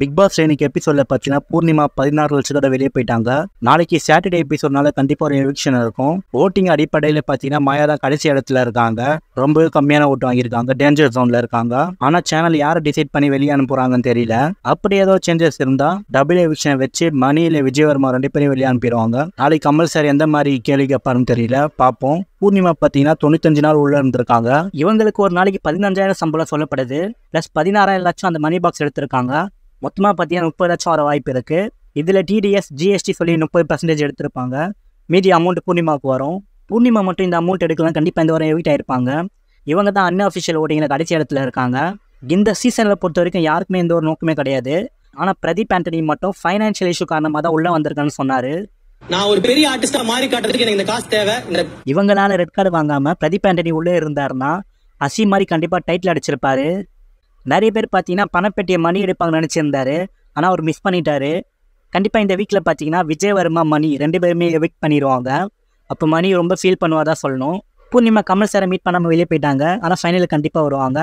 big pass இன்னைக்கு எபிசோடில் பார்த்தீங்கன்னா பூர்ணிமா பதினாறு வருஷத்தோட வெளியே போயிட்டாங்க நாளைக்கு சாட்டர்டே எபிசோட்னால கண்டிப்பாக ஒரு எவிக்ஷன் இருக்கும் ஓட்டிங் அடிப்படையில் பார்த்தீங்கன்னா மாயா தான் கடைசி இடத்துல இருக்காங்க ரொம்ப கம்மியான ஓட்டு வாங்கியிருக்காங்க டேஞ்சர் ஜோன்ல இருக்காங்க ஆனால் சேனல் யாரை டிசைட் பண்ணி வெளியே அனுப்புறாங்கன்னு தெரியல அப்படி ஏதோ சேஞ்சஸ் இருந்தால் டபுள் எவிக்ஷன் வச்சு மணியில விஜயவர்மா ரெண்டு பேரும் வெளியே அனுப்பிடுவாங்க நாளைக்கு கமல் சார் எந்த மாதிரி கேள்வி கேட்பாருன்னு தெரியல பார்ப்போம் பூர்ணிமா பார்த்தீங்கன்னா தொண்ணூத்தஞ்சு நாள் உள்ள இருந்திருக்காங்க இவங்களுக்கு ஒரு நாளைக்கு பதினஞ்சாயிரம் சம்பளம் சொல்லப்படுது ப்ளஸ் பதினாறாயிரம் லட்சம் அந்த மணி பாக்ஸ் எடுத்திருக்காங்க மொத்தமாக பார்த்தீங்கன்னா முப்பது லட்சம் வர வாய்ப்பு இருக்குது இதில் டிடிஎஸ் ஜிஎஸ்டி சொல்லி முப்பது பர்சன்டேஜ் எடுத்திருப்பாங்க மீதி அமௌண்ட் பூர்ணிமாவுக்கு வரும் பூர்ணிமா மட்டும் இந்த அமௌண்ட் எடுக்கலாம் கண்டிப்பாக இந்த வாரம் எவிட் ஆயிருப்பாங்க இவங்க தான் அஃபிஷியல் ஓட்டிங்கில் கடைசி இடத்துல இருக்காங்க இந்த சீசனில் பொறுத்த வரைக்கும் யாருக்குமே எந்த ஒரு நோக்கமே கிடையாது ஆனால் பிரதீப் ஆண்டனி மட்டும் ஃபைனான்ஷியல் இஷ்யூ காரணமாக தான் உள்ளே வந்திருக்கான்னு சொன்னார் நான் ஒரு பெரிய ஆர்டிஸ்டா மாறி காட்டுறதுக்கு எனக்கு இந்த காசு தேவை இவங்களால ரெட் கார்டு வாங்காம பிரதீப் ஆண்டனி உள்ளே இருந்தாருன்னா அசி மாதிரி கண்டிப்பாக டைட்டில் அடிச்சிருப்பாரு நிறைய பேர் பார்த்தீங்கன்னா பணப்பெட்டியை மணி எடுப்பாங்கன்னு நினச்சிருந்தாரு ஆனால் அவர் மிஸ் பண்ணிட்டாரு கண்டிப்பாக இந்த வீக்கில் பார்த்தீங்கன்னா விஜயவர்மா மணி ரெண்டு பேருமே வெயிட் பண்ணிடுவாங்க அப்போ மணி ரொம்ப ஃபீல் பண்ணுவாதான் சொல்லணும் பூர்ணிமா கமல் சாரை மீட் பண்ணாமல் வெளியே போயிட்டாங்க ஆனால் ஃபைனலில் கண்டிப்பாக வருவாங்க